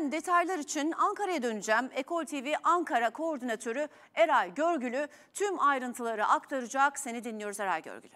Ben detaylar için Ankara'ya döneceğim. Ekol TV Ankara Koordinatörü Eray Görgülü tüm ayrıntıları aktaracak. Seni dinliyoruz Eray Görgülü.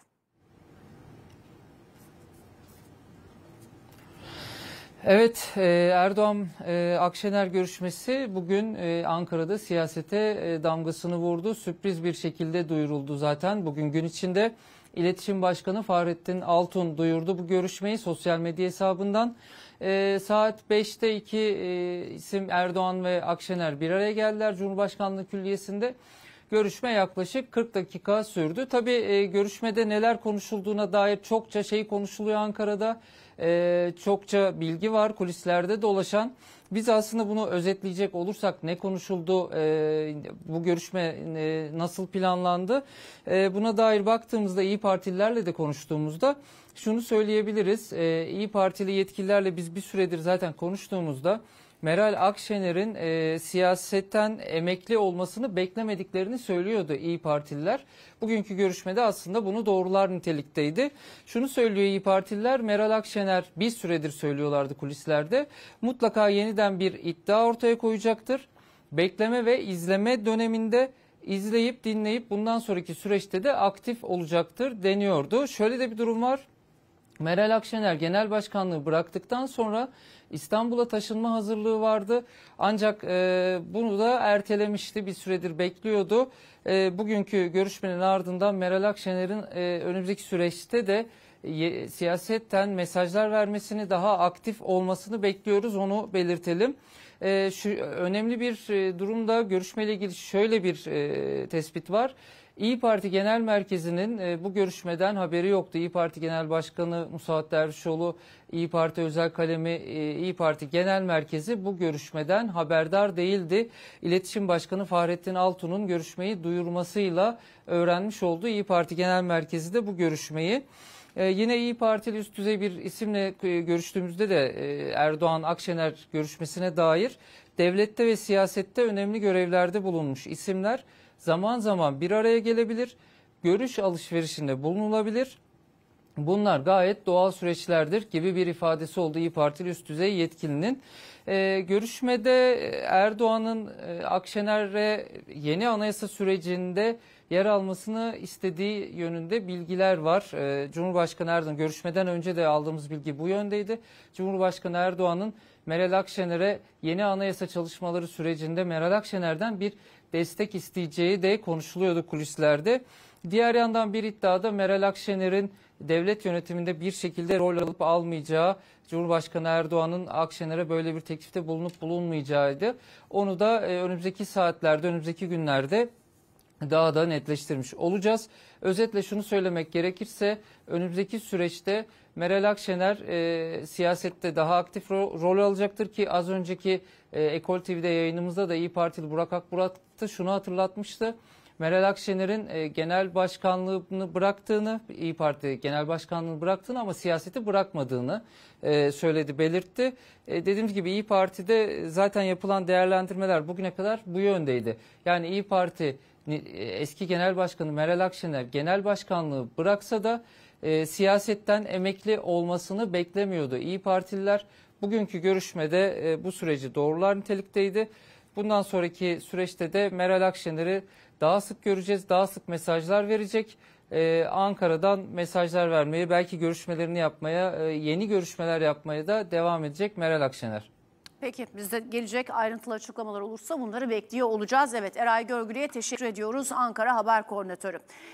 Evet e, Erdoğan e, Akşener görüşmesi bugün e, Ankara'da siyasete damgasını vurdu. Sürpriz bir şekilde duyuruldu zaten bugün gün içinde. İletişim Başkanı Fahrettin Altun duyurdu bu görüşmeyi sosyal medya hesabından. E, saat 5'te iki e, isim Erdoğan ve Akşener bir araya geldiler Cumhurbaşkanlığı Külliyesi'nde. Görüşme yaklaşık 40 dakika sürdü. Tabii e, görüşmede neler konuşulduğuna dair çokça şey konuşuluyor Ankara'da. E, çokça bilgi var kulislerde dolaşan. Biz aslında bunu özetleyecek olursak ne konuşuldu, e, bu görüşme e, nasıl planlandı e, buna dair baktığımızda İyi Partililerle de konuştuğumuzda şunu söyleyebiliriz. E, İyi Partili yetkililerle biz bir süredir zaten konuştuğumuzda Meral Akşener'in e, siyasetten emekli olmasını beklemediklerini söylüyordu İyi Partililer. Bugünkü görüşmede aslında bunu doğrular nitelikteydi. Şunu söylüyor İyi Partililer, Meral Akşener bir süredir söylüyorlardı kulislerde. Mutlaka yeniden bir iddia ortaya koyacaktır. Bekleme ve izleme döneminde izleyip dinleyip bundan sonraki süreçte de aktif olacaktır deniyordu. Şöyle de bir durum var. Meral Akşener genel başkanlığı bıraktıktan sonra İstanbul'a taşınma hazırlığı vardı. Ancak e, bunu da ertelemişti bir süredir bekliyordu. E, bugünkü görüşmenin ardından Meral Akşener'in e, önümüzdeki süreçte de e, siyasetten mesajlar vermesini daha aktif olmasını bekliyoruz onu belirtelim. E, şu önemli bir e, durumda görüşmeyle ilgili şöyle bir e, tespit var. İyi Parti Genel Merkezi'nin e, bu görüşmeden haberi yoktu. İyi Parti Genel Başkanı Musaat Dervişoğlu, İyi Parti Özel Kalemi, e, İyi Parti Genel Merkezi bu görüşmeden haberdar değildi. İletişim Başkanı Fahrettin Altun'un görüşmeyi duyurmasıyla öğrenmiş oldu. İyi Parti Genel Merkezi de bu görüşmeyi. Ee, yine İyi Partili üst düzey bir isimle e, görüştüğümüzde de e, Erdoğan Akşener görüşmesine dair devlette ve siyasette önemli görevlerde bulunmuş isimler zaman zaman bir araya gelebilir, görüş alışverişinde bulunulabilir Bunlar gayet doğal süreçlerdir gibi bir ifadesi oldu İyi Partili üst düzey yetkilinin. Ee, görüşmede e, Erdoğan'ın e, Akşener'e yeni anayasa sürecinde yer almasını istediği yönünde bilgiler var. Ee, Cumhurbaşkanı Erdoğan görüşmeden önce de aldığımız bilgi bu yöndeydi. Cumhurbaşkanı Erdoğan'ın Meral Akşener'e yeni anayasa çalışmaları sürecinde Meral Akşener'den bir destek isteyeceği de konuşuluyordu kulislerde. Diğer yandan bir iddia da Meral Akşener'in devlet yönetiminde bir şekilde rol alıp almayacağı, Cumhurbaşkanı Erdoğan'ın Akşener'e böyle bir teklifte bulunup bulunmayacağıydı. Onu da e, önümüzdeki saatlerde, önümüzdeki günlerde daha da netleştirmiş olacağız. Özetle şunu söylemek gerekirse önümüzdeki süreçte Meral Akşener e, siyasette daha aktif ro rol alacaktır ki az önceki e, Ekol TV'de yayınımızda da İyi Partili Burak Akburat da şunu hatırlatmıştı. Meral Akşener'in e, genel başkanlığını bıraktığını, İyi Parti genel başkanlığını bıraktığını ama siyaseti bırakmadığını e, söyledi, belirtti. E, dediğimiz gibi İyi Parti'de zaten yapılan değerlendirmeler bugüne kadar bu yöndeydi. Yani İyi Parti e, eski genel başkanı Meral Akşener genel başkanlığı bıraksa da e, siyasetten emekli olmasını beklemiyordu. İyi Partililer bugünkü görüşmede e, bu süreci doğrular nitelikteydi. Bundan sonraki süreçte de Meral Akşener'i daha sık göreceğiz, daha sık mesajlar verecek. Ee, Ankara'dan mesajlar vermeye, belki görüşmelerini yapmaya, e, yeni görüşmeler yapmaya da devam edecek Meral Akşener. Peki bizde gelecek ayrıntılı açıklamalar olursa bunları bekliyor olacağız. Evet Eray Görgülü'ye teşekkür ediyoruz Ankara Haber Koordinatörü.